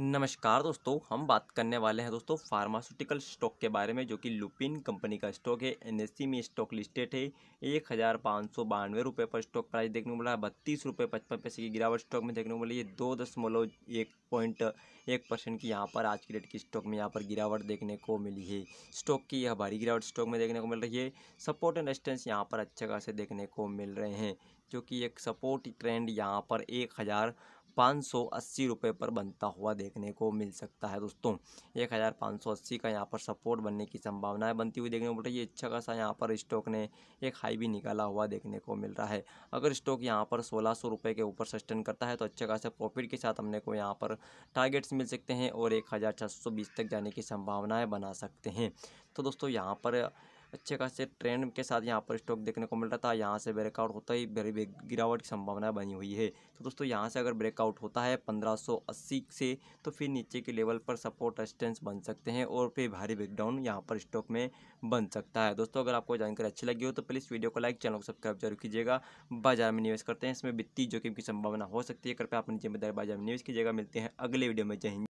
नमस्कार दोस्तों हम बात करने वाले हैं दोस्तों फार्मास्यूटिकल स्टॉक के बारे में जो कि लुपिन कंपनी का स्टॉक है एनएससी e में स्टॉक लिस्टेड है एक हज़ार पाँच सौ बानवे रुपये पर स्टॉक प्राइस देखने को मिला है बत्तीस रुपये पचपन पैसे की गिरावट स्टॉक में देखने को मिली है दो दशमलव एक पॉइंट एक परसेंट की यहाँ पर आज की डेट की स्टॉक में यहाँ पर गिरावट देखने को मिली है स्टॉक की यह भारी गिरावट स्टॉक में देखने को मिल रही है सपोर्ट एंड रेस्टेंस यहाँ पर अच्छे खासे देखने को मिल रहे हैं जो कि एक सपोर्ट ट्रेंड यहाँ पर एक हज़ार पाँच सौ अस्सी रुपये पर बनता हुआ देखने को मिल सकता है दोस्तों एक हज़ार पाँच सौ अस्सी का यहाँ पर सपोर्ट बनने की संभावनाएं बनती हुई देखने को मिल ये अच्छा खासा यहाँ पर स्टॉक ने एक हाई भी निकाला हुआ देखने को मिल रहा है अगर स्टॉक यहाँ पर सोलह सौ रुपये के ऊपर सस्टेन करता है तो अच्छा खासा प्रॉफिट के साथ हमने को यहाँ पर टारगेट्स मिल सकते हैं और एक हज़ार छः सौ बीस तक जाने की संभावनाएँ बना सकते हैं तो दोस्तों यहाँ पर अच्छे खासे ट्रेंड के साथ यहाँ पर स्टॉक देखने को मिल रहा था यहाँ से ब्रेकआउट होता ही बड़ी गिरावट की संभावना बनी हुई है तो दोस्तों यहाँ से अगर ब्रेकआउट होता है 1580 से तो फिर नीचे के लेवल पर सपोर्ट असिस्टेंस बन सकते हैं और फिर भारी ब्रेकडाउन यहाँ पर स्टॉक में बन सकता है दोस्तों अगर आपको जानकारी अच्छी लगी हो तो प्लीज़ वीडियो को लाइक चैनल को सब्सक्राइब जरूर कीजिएगा बाजार में निवेश करते हैं इसमें वित्तीय जोखिम की संभावना हो सकती है कृपया अपनी जिम्मेदारी बाजार में निवेश कीजिएगा मिलते हैं अगले वीडियो में जय